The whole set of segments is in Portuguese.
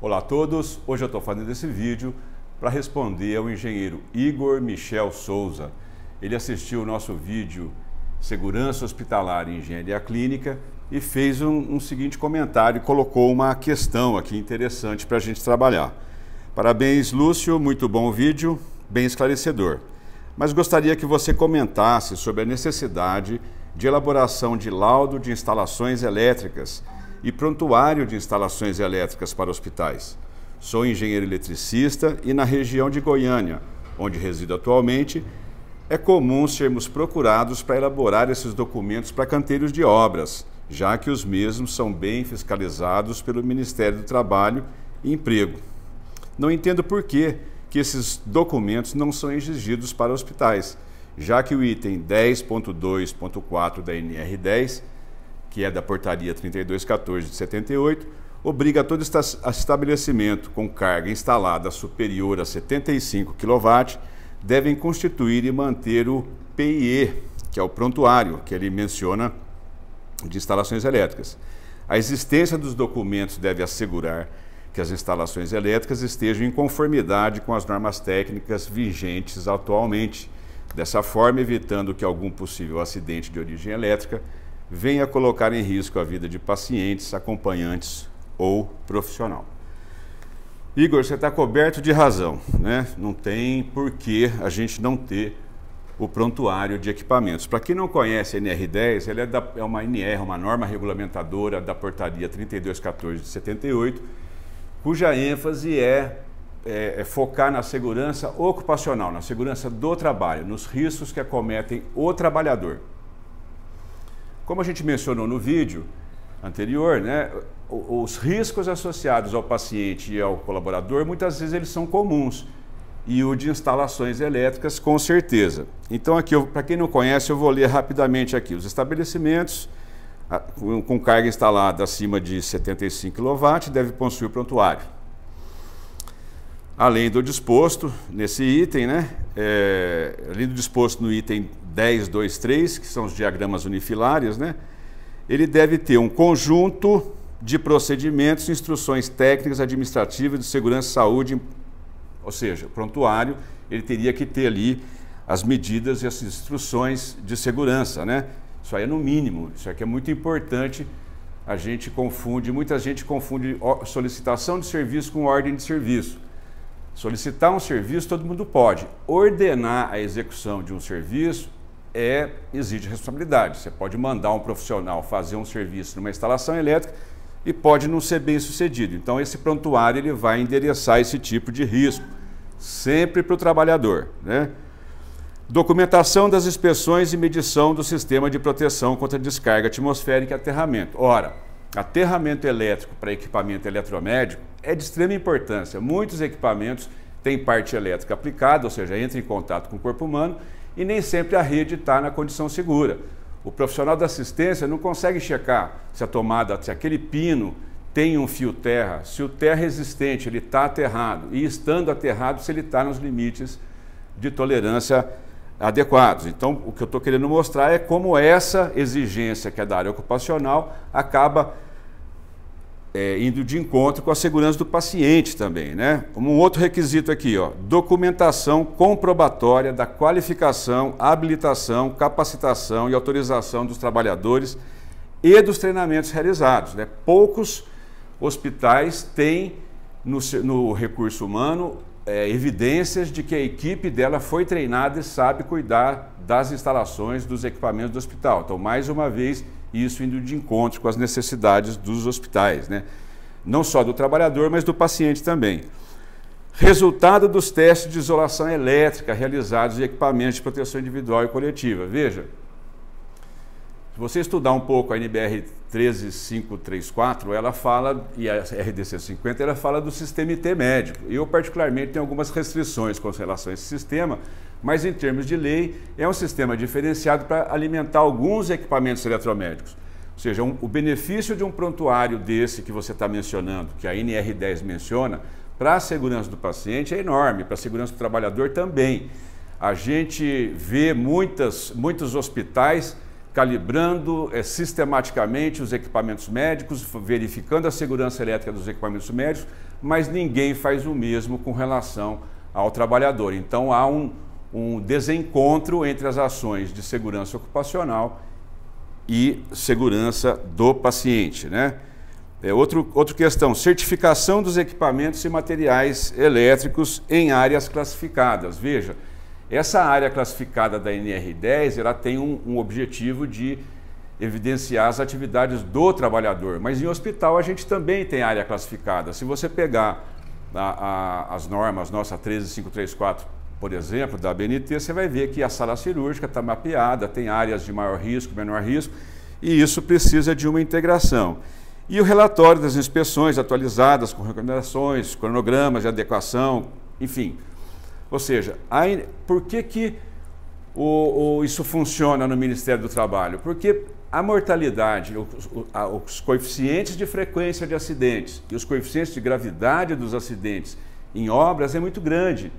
Olá a todos, hoje eu estou fazendo esse vídeo para responder ao engenheiro Igor Michel Souza. Ele assistiu o nosso vídeo Segurança Hospitalar e Engenharia Clínica e fez um, um seguinte comentário, e colocou uma questão aqui interessante para a gente trabalhar. Parabéns, Lúcio, muito bom o vídeo, bem esclarecedor. Mas gostaria que você comentasse sobre a necessidade de elaboração de laudo de instalações elétricas e prontuário de instalações elétricas para hospitais. Sou engenheiro eletricista e na região de Goiânia, onde resido atualmente, é comum sermos procurados para elaborar esses documentos para canteiros de obras, já que os mesmos são bem fiscalizados pelo Ministério do Trabalho e Emprego. Não entendo por que, que esses documentos não são exigidos para hospitais, já que o item 10.2.4 da NR10 que é da Portaria 3214 de 78, obriga todo estabelecimento com carga instalada superior a 75 kW devem constituir e manter o PIE, que é o prontuário que ele menciona de instalações elétricas. A existência dos documentos deve assegurar que as instalações elétricas estejam em conformidade com as normas técnicas vigentes atualmente, dessa forma evitando que algum possível acidente de origem elétrica venha colocar em risco a vida de pacientes, acompanhantes ou profissional. Igor, você está coberto de razão, né? Não tem por que a gente não ter o prontuário de equipamentos. Para quem não conhece a NR10, ela é, da, é, uma NR, uma norma regulamentadora da portaria 3214 de 78, cuja ênfase é, é, é focar na segurança ocupacional, na segurança do trabalho, nos riscos que acometem o trabalhador. Como a gente mencionou no vídeo anterior, né, os riscos associados ao paciente e ao colaborador, muitas vezes eles são comuns. E o de instalações elétricas, com certeza. Então, aqui, para quem não conhece, eu vou ler rapidamente aqui. Os estabelecimentos com carga instalada acima de 75 kW devem possuir prontuário Além do disposto nesse item, né? É, além do disposto no item 10, 2, 3, que são os diagramas unifilares, né? Ele deve ter um conjunto de procedimentos, instruções técnicas, administrativas, de segurança e saúde, ou seja, prontuário, ele teria que ter ali as medidas e as instruções de segurança, né? Isso aí é no mínimo, isso aqui é muito importante. A gente confunde, muita gente confunde solicitação de serviço com ordem de serviço. Solicitar um serviço todo mundo pode. Ordenar a execução de um serviço é exige responsabilidade. Você pode mandar um profissional fazer um serviço numa instalação elétrica e pode não ser bem sucedido. Então esse prontuário ele vai endereçar esse tipo de risco sempre para o trabalhador, né? Documentação das inspeções e medição do sistema de proteção contra descarga atmosférica e aterramento. Ora, aterramento elétrico para equipamento eletromédico é de extrema importância. Muitos equipamentos têm parte elétrica aplicada, ou seja, entra em contato com o corpo humano, e nem sempre a rede está na condição segura. O profissional da assistência não consegue checar se a tomada, se aquele pino tem um fio terra, se o terra é resistente, ele está aterrado, e estando aterrado, se ele está nos limites de tolerância adequados. Então, o que eu estou querendo mostrar é como essa exigência que é da área ocupacional acaba é, indo de encontro com a segurança do paciente também, né? Um outro requisito aqui, ó, documentação comprobatória da qualificação, habilitação, capacitação e autorização dos trabalhadores e dos treinamentos realizados, né? Poucos hospitais têm no, no recurso humano é, evidências de que a equipe dela foi treinada e sabe cuidar das instalações, dos equipamentos do hospital. Então, mais uma vez, isso indo de encontro com as necessidades dos hospitais, né? não só do trabalhador, mas do paciente também. Resultado dos testes de isolação elétrica realizados em equipamentos de proteção individual e coletiva. Veja, se você estudar um pouco a NBR 13534, ela fala, e a RDC 50, ela fala do sistema IT médico. Eu, particularmente, tenho algumas restrições com relação a esse sistema, mas em termos de lei, é um sistema diferenciado para alimentar alguns equipamentos eletromédicos. Ou seja, um, o benefício de um prontuário desse que você está mencionando, que a NR10 menciona, para a segurança do paciente é enorme, para a segurança do trabalhador também. A gente vê muitas, muitos hospitais calibrando é, sistematicamente os equipamentos médicos, verificando a segurança elétrica dos equipamentos médicos, mas ninguém faz o mesmo com relação ao trabalhador. Então há um, um desencontro entre as ações de segurança ocupacional e segurança do paciente. Né? É, outro, outra questão: certificação dos equipamentos e materiais elétricos em áreas classificadas. Veja essa área classificada da NR10, ela tem um, um objetivo de evidenciar as atividades do trabalhador, mas em hospital a gente também tem área classificada. Se você pegar a, a, as normas, nossa 13534, por exemplo, da BNT, você vai ver que a sala cirúrgica está mapeada, tem áreas de maior risco, menor risco, e isso precisa de uma integração. E o relatório das inspeções atualizadas, com recomendações, cronogramas de adequação, enfim, ou seja, por que, que o, o, isso funciona no Ministério do Trabalho? Porque a mortalidade, os, os coeficientes de frequência de acidentes e os coeficientes de gravidade dos acidentes em obras é muito grande.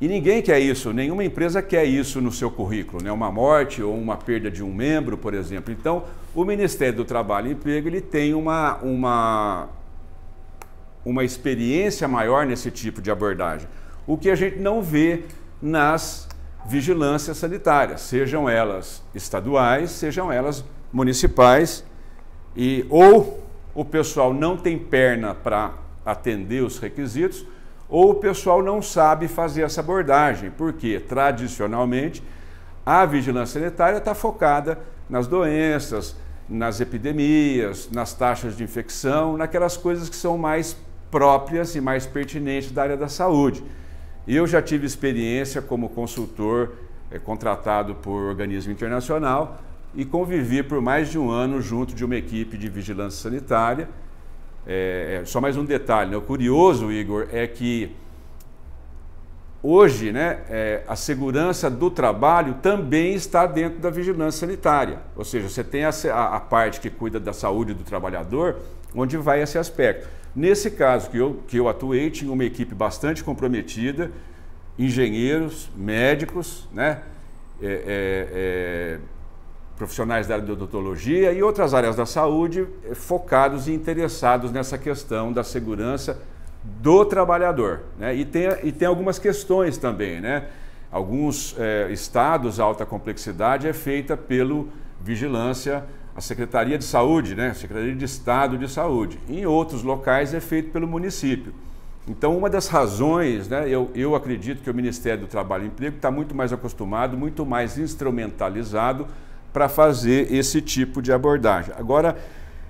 E ninguém quer isso, nenhuma empresa quer isso no seu currículo, né? uma morte ou uma perda de um membro, por exemplo. Então, o Ministério do Trabalho e Emprego ele tem uma, uma, uma experiência maior nesse tipo de abordagem o que a gente não vê nas vigilâncias sanitárias, sejam elas estaduais, sejam elas municipais, e ou o pessoal não tem perna para atender os requisitos, ou o pessoal não sabe fazer essa abordagem, porque tradicionalmente a vigilância sanitária está focada nas doenças, nas epidemias, nas taxas de infecção, naquelas coisas que são mais próprias e mais pertinentes da área da saúde eu já tive experiência como consultor é, contratado por organismo internacional e convivi por mais de um ano junto de uma equipe de vigilância sanitária. É, só mais um detalhe, né? o curioso, Igor, é que hoje né, é, a segurança do trabalho também está dentro da vigilância sanitária. Ou seja, você tem a, a parte que cuida da saúde do trabalhador, onde vai esse aspecto. Nesse caso que eu, que eu atuei, tinha uma equipe bastante comprometida, engenheiros, médicos, né? É, é, é, profissionais da área de odontologia e outras áreas da saúde é, focados e interessados nessa questão da segurança do trabalhador. Né? E, tem, e tem algumas questões também. Né? Alguns é, estados, alta complexidade é feita pelo vigilância a Secretaria de Saúde, né? Secretaria de Estado de Saúde. Em outros locais é feito pelo município. Então, uma das razões, né, eu, eu acredito que o Ministério do Trabalho e Emprego está muito mais acostumado, muito mais instrumentalizado para fazer esse tipo de abordagem. Agora,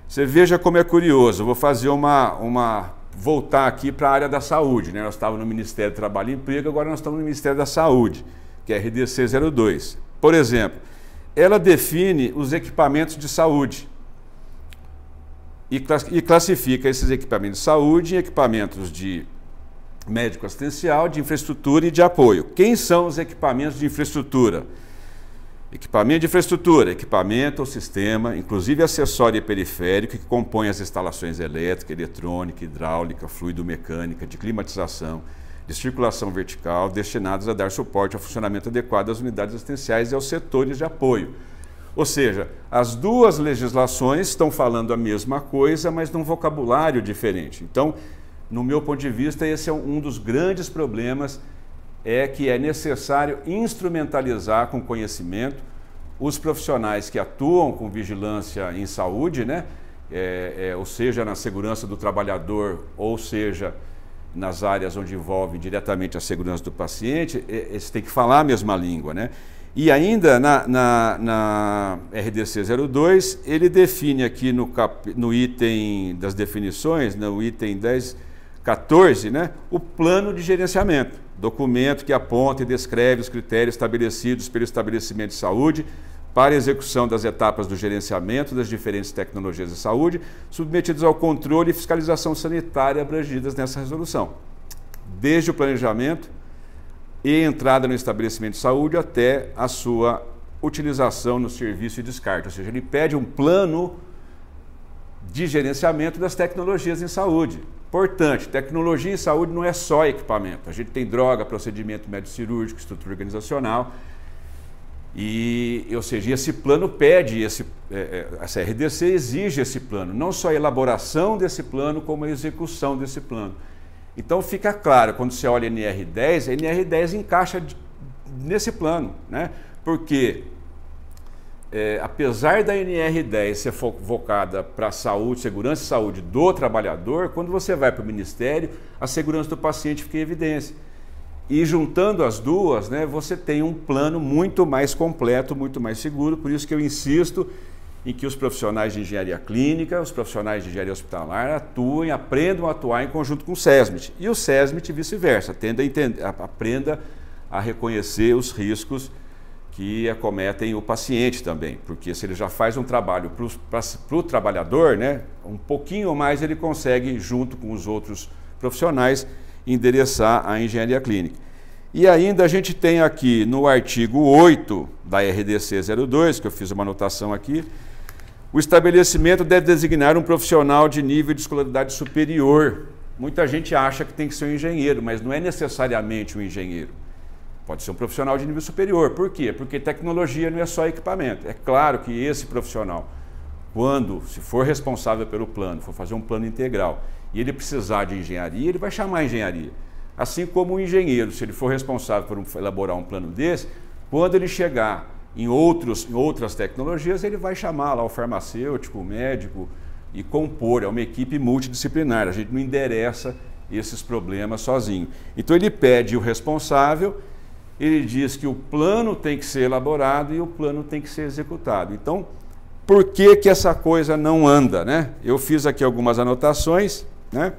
você veja como é curioso, eu vou fazer uma, uma voltar aqui para a área da saúde. Né? Nós estávamos no Ministério do Trabalho e Emprego, agora nós estamos no Ministério da Saúde, que é RDC 02. Por exemplo, ela define os equipamentos de saúde e classifica esses equipamentos de saúde em equipamentos de médico assistencial, de infraestrutura e de apoio. Quem são os equipamentos de infraestrutura? Equipamento de infraestrutura, equipamento ou sistema, inclusive acessório e periférico que compõe as instalações elétrica, eletrônica, hidráulica, fluido mecânica, de climatização, de circulação vertical destinadas a dar suporte ao funcionamento adequado das unidades assistenciais e aos setores de apoio. Ou seja, as duas legislações estão falando a mesma coisa, mas num vocabulário diferente. Então, no meu ponto de vista, esse é um dos grandes problemas é que é necessário instrumentalizar com conhecimento os profissionais que atuam com vigilância em saúde, né? É, é, ou seja, na segurança do trabalhador, ou seja, nas áreas onde envolve diretamente a segurança do paciente, eles têm que falar a mesma língua, né? E ainda na, na, na RDC 02, ele define aqui no, cap, no item das definições, no item 10, 14, né, o plano de gerenciamento, documento que aponta e descreve os critérios estabelecidos pelo estabelecimento de saúde para execução das etapas do gerenciamento das diferentes tecnologias de saúde, submetidos ao controle e fiscalização sanitária abrangidas nessa resolução, desde o planejamento e entrada no estabelecimento de saúde até a sua utilização no serviço e descarte. Ou seja, ele pede um plano de gerenciamento das tecnologias em saúde. Importante, tecnologia em saúde não é só equipamento. A gente tem droga, procedimento médico cirúrgico, estrutura organizacional. E, ou seja, esse plano pede, esse, é, é, a CRDC exige esse plano, não só a elaboração desse plano, como a execução desse plano. Então fica claro, quando você olha a NR10, a NR10 encaixa nesse plano, né? porque é, apesar da NR10 ser focada para saúde, segurança e saúde do trabalhador, quando você vai para o Ministério, a segurança do paciente fica em evidência. E juntando as duas, né, você tem um plano muito mais completo, muito mais seguro. Por isso que eu insisto em que os profissionais de engenharia clínica, os profissionais de engenharia hospitalar atuem, aprendam a atuar em conjunto com o SESMIT. E o SESMIT vice-versa, a aprenda a reconhecer os riscos que acometem o paciente também, porque se ele já faz um trabalho para o trabalhador, né, um pouquinho mais ele consegue, junto com os outros profissionais, endereçar a engenharia clínica. E ainda a gente tem aqui no artigo 8 da RDC 02, que eu fiz uma anotação aqui, o estabelecimento deve designar um profissional de nível de escolaridade superior. Muita gente acha que tem que ser um engenheiro, mas não é necessariamente um engenheiro. Pode ser um profissional de nível superior. Por quê? Porque tecnologia não é só equipamento. É claro que esse profissional quando, se for responsável pelo plano, for fazer um plano integral e ele precisar de engenharia, ele vai chamar a engenharia. Assim como o engenheiro, se ele for responsável por elaborar um plano desse, quando ele chegar em, outros, em outras tecnologias, ele vai chamar lá o farmacêutico, o médico e compor. É uma equipe multidisciplinar, a gente não endereça esses problemas sozinho. Então ele pede o responsável, ele diz que o plano tem que ser elaborado e o plano tem que ser executado. Então, por que, que essa coisa não anda, né? Eu fiz aqui algumas anotações, né?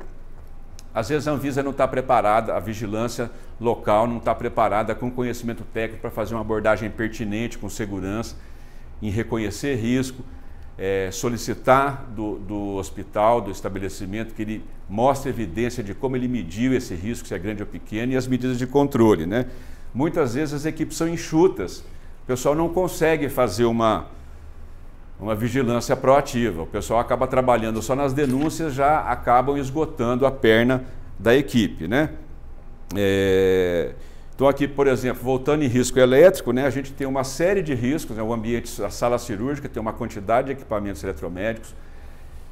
Às vezes a Anvisa não está preparada, a vigilância local não está preparada com conhecimento técnico para fazer uma abordagem pertinente, com segurança, em reconhecer risco, é, solicitar do, do hospital, do estabelecimento, que ele mostre evidência de como ele mediu esse risco, se é grande ou pequeno, e as medidas de controle. Né? Muitas vezes as equipes são enxutas, o pessoal não consegue fazer uma, uma vigilância proativa. O pessoal acaba trabalhando só nas denúncias, já acabam esgotando a perna da equipe, né? É... Então aqui, por exemplo, voltando em risco elétrico, né, a gente tem uma série de riscos, né, o ambiente, a sala cirúrgica tem uma quantidade de equipamentos eletromédicos,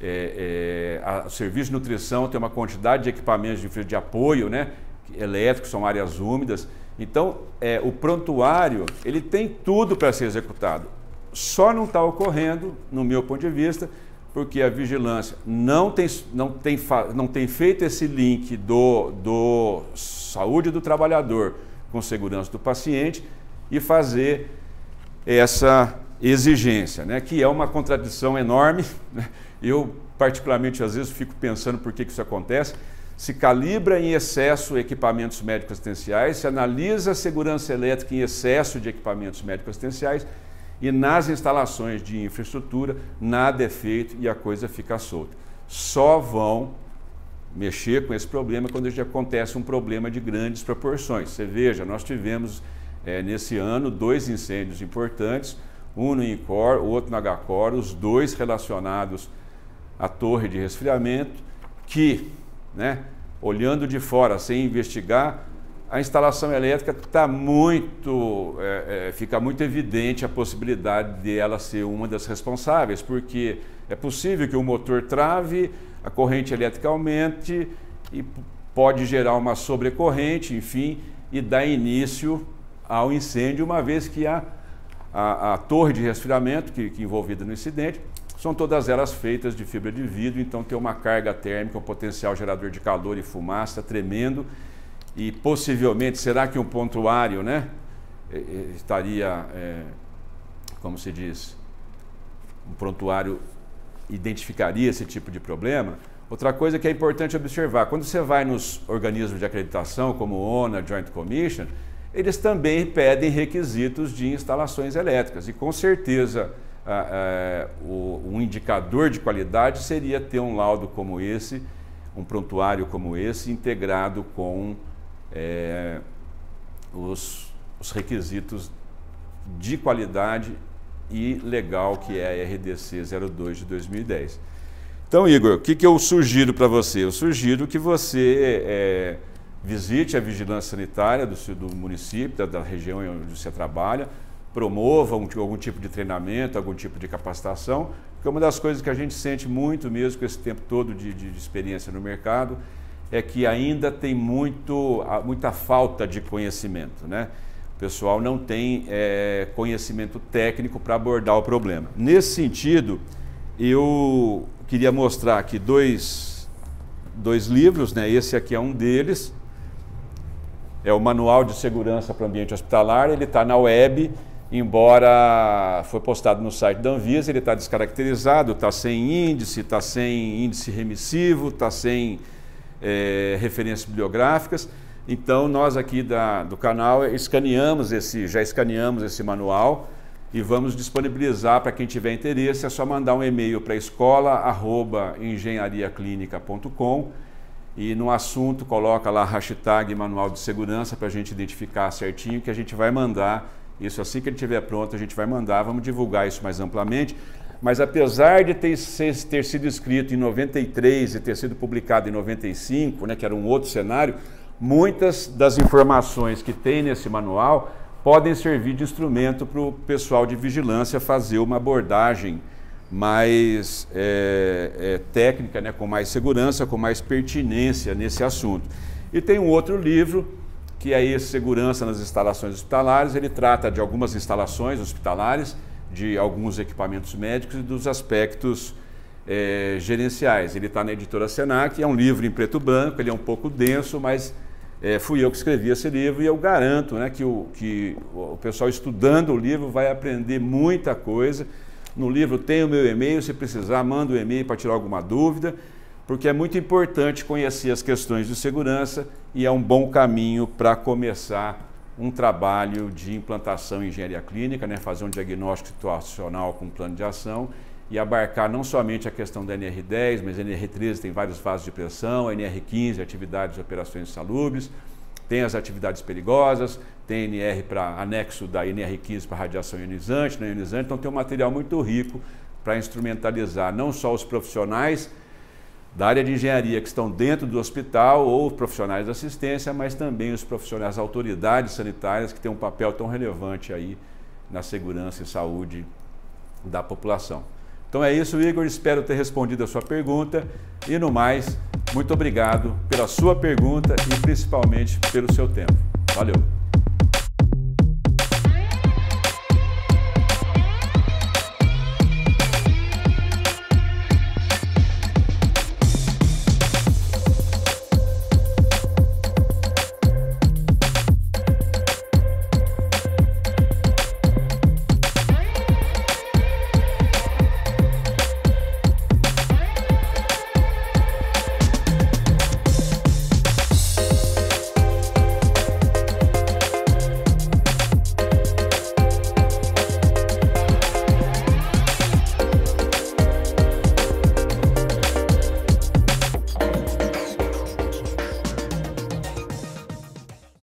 é, é, a, o serviço de nutrição tem uma quantidade de equipamentos de, de apoio, né, elétricos, são áreas úmidas. Então, é, o prontuário, ele tem tudo para ser executado só não está ocorrendo, no meu ponto de vista, porque a vigilância não tem, não tem, não tem feito esse link do, do saúde do trabalhador com segurança do paciente e fazer essa exigência, né? que é uma contradição enorme. Né? Eu, particularmente, às vezes fico pensando por que, que isso acontece. Se calibra em excesso equipamentos médicos assistenciais, se analisa a segurança elétrica em excesso de equipamentos médicos assistenciais e nas instalações de infraestrutura, nada é feito e a coisa fica solta. Só vão mexer com esse problema quando já acontece um problema de grandes proporções. Você veja, nós tivemos é, nesse ano dois incêndios importantes, um no INCOR, outro no HCOR, os dois relacionados à torre de resfriamento, que, né, olhando de fora, sem investigar, a instalação elétrica está muito, é, é, fica muito evidente a possibilidade de ela ser uma das responsáveis, porque é possível que o motor trave, a corrente elétrica aumente e pode gerar uma sobrecorrente, enfim, e dar início ao incêndio, uma vez que a, a, a torre de resfriamento que, que envolvida no incidente são todas elas feitas de fibra de vidro, então tem uma carga térmica, um potencial gerador de calor e fumaça tremendo e possivelmente, será que um pontuário né, estaria, é, como se diz, um prontuário identificaria esse tipo de problema? Outra coisa que é importante observar, quando você vai nos organismos de acreditação, como ONA, Joint Commission, eles também pedem requisitos de instalações elétricas. E com certeza o, um indicador de qualidade seria ter um laudo como esse, um prontuário como esse, integrado com é, os, os requisitos de qualidade e legal que é a RDC 02 de 2010. Então, Igor, o que, que eu sugiro para você? Eu sugiro que você é, visite a vigilância sanitária do, do município, da, da, região onde você trabalha, promova um, algum tipo de treinamento, algum tipo de capacitação, porque uma das coisas que a gente sente muito mesmo com esse tempo todo de, de, de experiência no mercado é que ainda tem muito, muita falta de conhecimento, né? O pessoal não tem é, conhecimento técnico para abordar o problema. Nesse sentido, eu queria mostrar aqui dois, dois livros, né? esse aqui é um deles, é o Manual de Segurança para o Ambiente Hospitalar, ele está na web, embora foi postado no site da Anvisa, ele está descaracterizado, está sem índice, está sem índice remissivo, está sem é, referências bibliográficas. Então, nós aqui da, do canal eh, escaneamos esse, já escaneamos esse manual e vamos disponibilizar para quem tiver interesse. É só mandar um e-mail para escola.engenhariaclínica.com e no assunto coloca lá hashtag manual de segurança para a gente identificar certinho que a gente vai mandar isso assim que ele estiver pronto, a gente vai mandar, vamos divulgar isso mais amplamente. Mas apesar de ter, ter sido escrito em 93 e ter sido publicado em 95, né, que era um outro cenário, muitas das informações que tem nesse manual podem servir de instrumento para o pessoal de vigilância fazer uma abordagem mais é, é, técnica, né, com mais segurança, com mais pertinência nesse assunto. E tem um outro livro, que é esse Segurança nas Instalações Hospitalares, ele trata de algumas instalações hospitalares de alguns equipamentos médicos e dos aspectos é, gerenciais. Ele está na editora Senac, é um livro em preto e branco, ele é um pouco denso, mas é, fui eu que escrevi esse livro e eu garanto né, que, o, que o pessoal estudando o livro vai aprender muita coisa. No livro tem o meu e-mail, se precisar, manda o um e-mail para tirar alguma dúvida, porque é muito importante conhecer as questões de segurança e é um bom caminho para começar um trabalho de implantação em engenharia clínica, né, fazer um diagnóstico situacional com um plano de ação e abarcar não somente a questão da NR10, mas a NR13 tem vários vasos de pressão, a NR15, atividades e operações salubres, tem as atividades perigosas, tem NR para anexo da NR15 para radiação ionizante, não ionizante, então tem um material muito rico para instrumentalizar não só os profissionais, da área de engenharia que estão dentro do hospital ou profissionais de assistência, mas também os profissionais, as autoridades sanitárias que têm um papel tão relevante aí na segurança e saúde da população. Então é isso, Igor. Espero ter respondido a sua pergunta. E no mais, muito obrigado pela sua pergunta e principalmente pelo seu tempo. Valeu!